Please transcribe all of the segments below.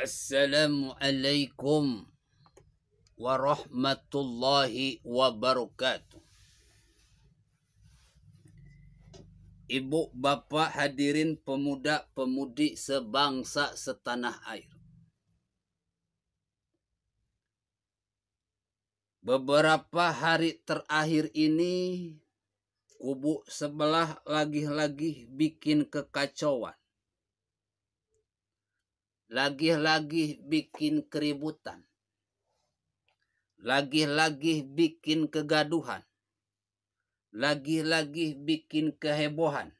Assalamualaikum warahmatullahi wabarakatuh. Ibu, bapak, hadirin pemuda-pemudi sebangsa setanah air. Beberapa hari terakhir ini, kubu sebelah lagi-lagi bikin kekacauan lagi-lagi bikin keributan, lagi-lagi bikin kegaduhan, lagi-lagi bikin kehebohan,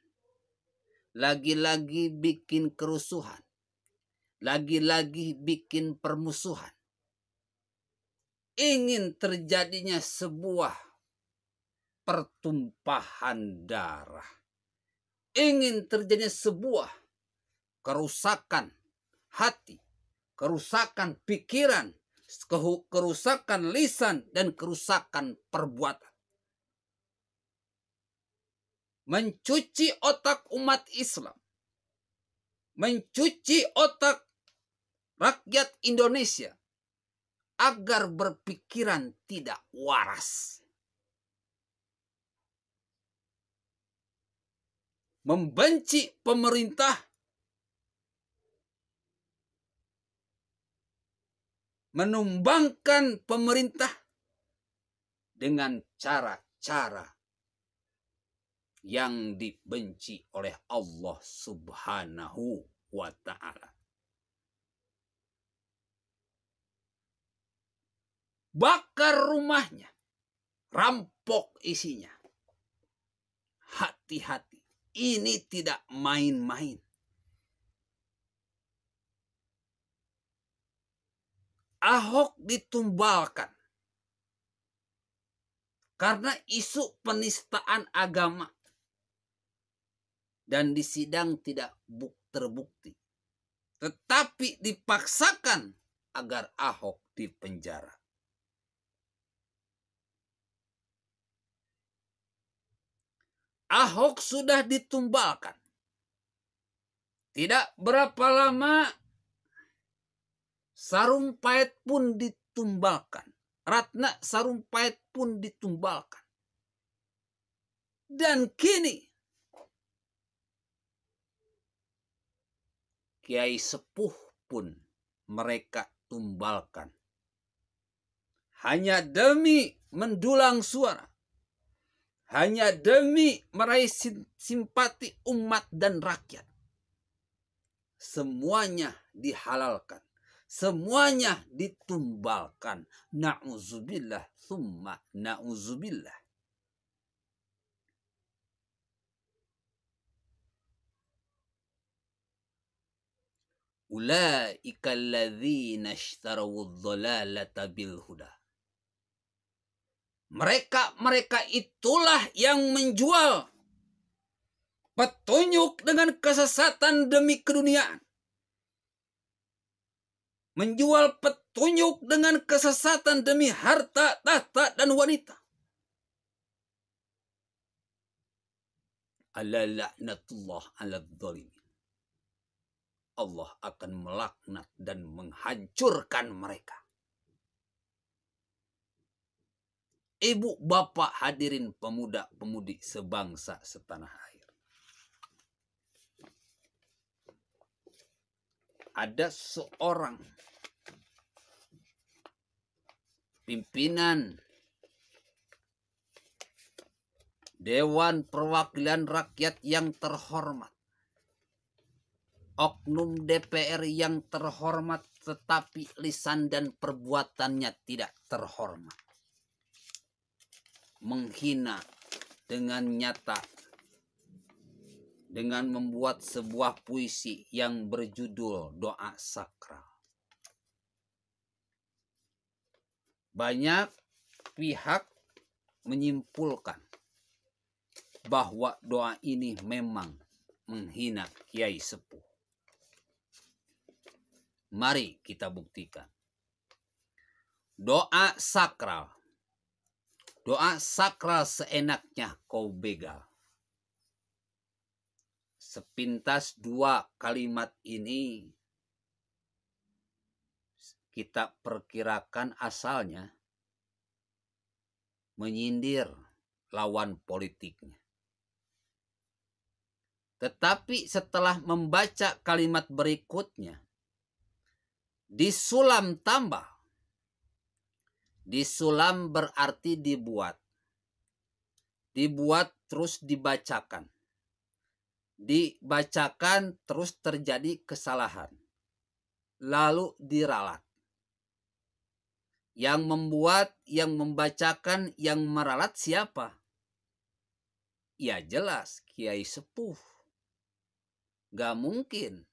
lagi-lagi bikin kerusuhan, lagi-lagi bikin permusuhan. Ingin terjadinya sebuah pertumpahan darah. Ingin terjadinya sebuah kerusakan hati, kerusakan pikiran, kerusakan lisan, dan kerusakan perbuatan. Mencuci otak umat Islam, mencuci otak rakyat Indonesia agar berpikiran tidak waras. Membenci pemerintah menumbangkan pemerintah dengan cara-cara yang dibenci oleh Allah Subhanahu wa taala. Bakar rumahnya, rampok isinya. Hati-hati, ini tidak main-main. Ahok ditumbalkan karena isu penistaan agama dan di sidang tidak terbukti. Tetapi dipaksakan agar Ahok dipenjara. Ahok sudah ditumbalkan. Tidak berapa lama sarung Sarumpait pun ditumbalkan. Ratna sarung Sarumpait pun ditumbalkan. Dan kini Kiai Sepuh pun mereka tumbalkan. Hanya demi mendulang suara. Hanya demi meraih simpati umat dan rakyat. Semuanya dihalalkan semuanya ditumbalkan Na'uzubillah, summa na'uzubillah. ulaika alladzina ishtarawu dhalalata mereka mereka itulah yang menjual petunjuk dengan kesesatan demi keduniaan menjual petunjuk dengan kesesatan demi harta, tahta, dan wanita. Allah Allah akan melaknat dan menghancurkan mereka. Ibu bapak hadirin pemuda pemudi sebangsa setanah air. ada seorang pimpinan Dewan Perwakilan Rakyat yang terhormat oknum DPR yang terhormat tetapi lisan dan perbuatannya tidak terhormat. Menghina dengan nyata dengan membuat sebuah puisi yang berjudul Doa Sakral. Banyak pihak menyimpulkan bahwa doa ini memang menghina Kiai Sepuh. Mari kita buktikan. Doa sakral. Doa sakral seenaknya kau begal sepintas dua kalimat ini kita perkirakan asalnya menyindir lawan politiknya. Tetapi setelah membaca kalimat berikutnya, disulam tambah. Disulam berarti dibuat. Dibuat terus dibacakan dibacakan terus terjadi kesalahan, lalu diralat. Yang membuat, yang membacakan, yang meralat siapa? Ya jelas, Kiai Sepuh. Gak mungkin.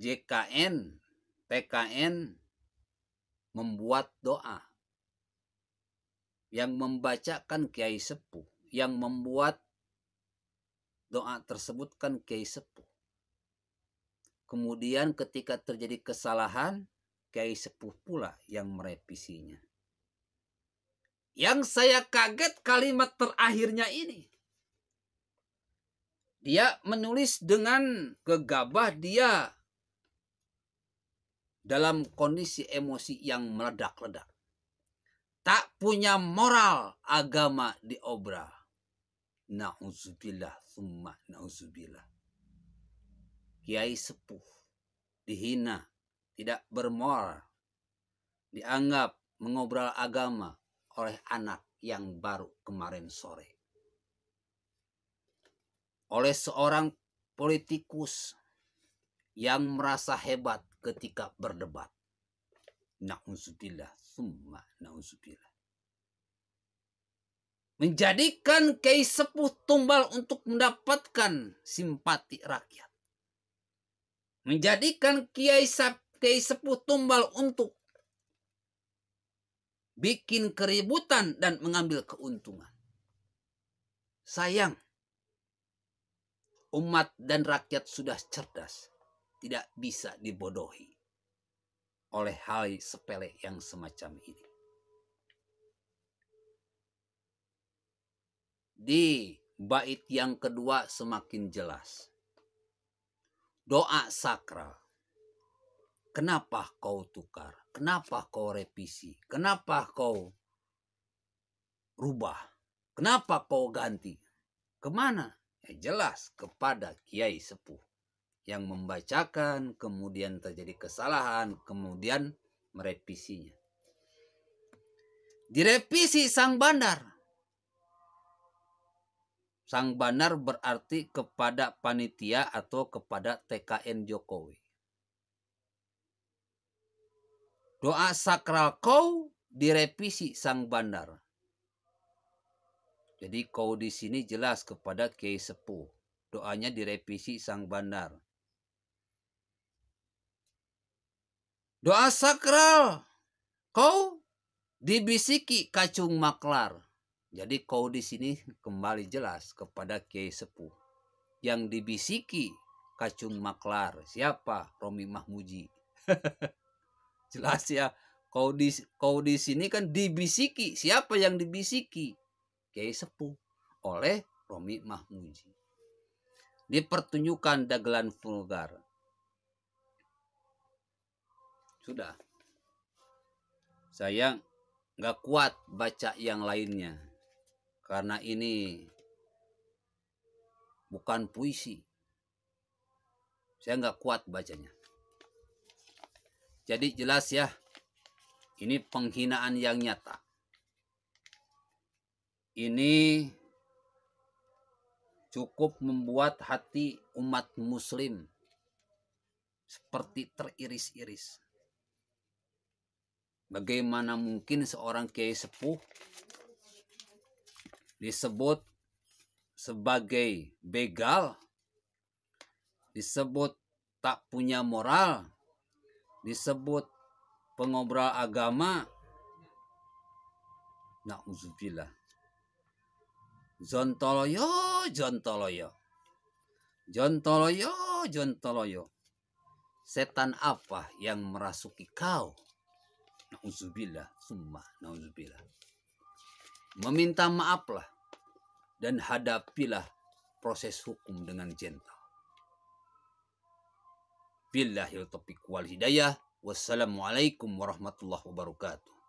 JKN, PKN membuat doa yang membacakan kiai sepuh, yang membuat doa tersebut kan kiai sepuh. Kemudian ketika terjadi kesalahan, kiai sepuh pula yang merevisinya. Yang saya kaget kalimat terakhirnya ini. Dia menulis dengan gegabah dia dalam kondisi emosi yang meledak-ledak tak punya moral agama obra. Na'udzubillah summa na'udzubillah. Kiai sepuh, dihina, tidak bermoral, dianggap mengobral agama oleh anak yang baru kemarin sore. Oleh seorang politikus yang merasa hebat ketika berdebat. Na'udzubillah, summa na'udzubillah. Menjadikan Kiai Sepuh Tumbal untuk mendapatkan simpati rakyat. Menjadikan Kiai, kei Sepuh Tumbal untuk bikin keributan dan mengambil keuntungan. Sayang, umat dan rakyat sudah cerdas, tidak bisa dibodohi oleh hal sepele yang semacam ini. Di bait yang kedua semakin jelas. Doa sakral. Kenapa kau tukar? Kenapa kau revisi? Kenapa kau rubah? Kenapa kau ganti? Kemana? Ya jelas kepada Kiai Sepuh yang membacakan, kemudian terjadi kesalahan, kemudian merevisinya. Direvisi sang bandar. Sang bandar berarti kepada panitia atau kepada TKN Jokowi. Doa sakral kau direvisi sang bandar. Jadi kau di sini jelas kepada Kiai Sepuh. Doanya direvisi sang bandar. Doa sakral. Kau dibisiki kacung maklar. Jadi kau di sini kembali jelas kepada Kiai Sepuh. Yang dibisiki kacung maklar. Siapa? Romi Mahmuji. jelas ya. Kau di kau di sini kan dibisiki. Siapa yang dibisiki? Kiai Sepuh oleh Romi Mahmuji. Dipertunjukkan dagelan vulgar sudah saya nggak kuat baca yang lainnya karena ini bukan puisi saya nggak kuat bacanya jadi jelas ya ini penghinaan yang nyata ini cukup membuat hati umat muslim seperti teriris-iris Bagaimana mungkin seorang kiai sepuh disebut sebagai begal, disebut tak punya moral, disebut pengobrol agama. Nauzubillah. Jontoloyo, jontoloyo. Jontoloyo, jontoloyo. Setan apa yang merasuki kau? Nauzubillah, summa nauzubillah. Meminta maaflah dan hadapilah proses hukum dengan gentle. Billahi taufiq wal hidayah. Wassalamualaikum warahmatullahi wabarakatuh.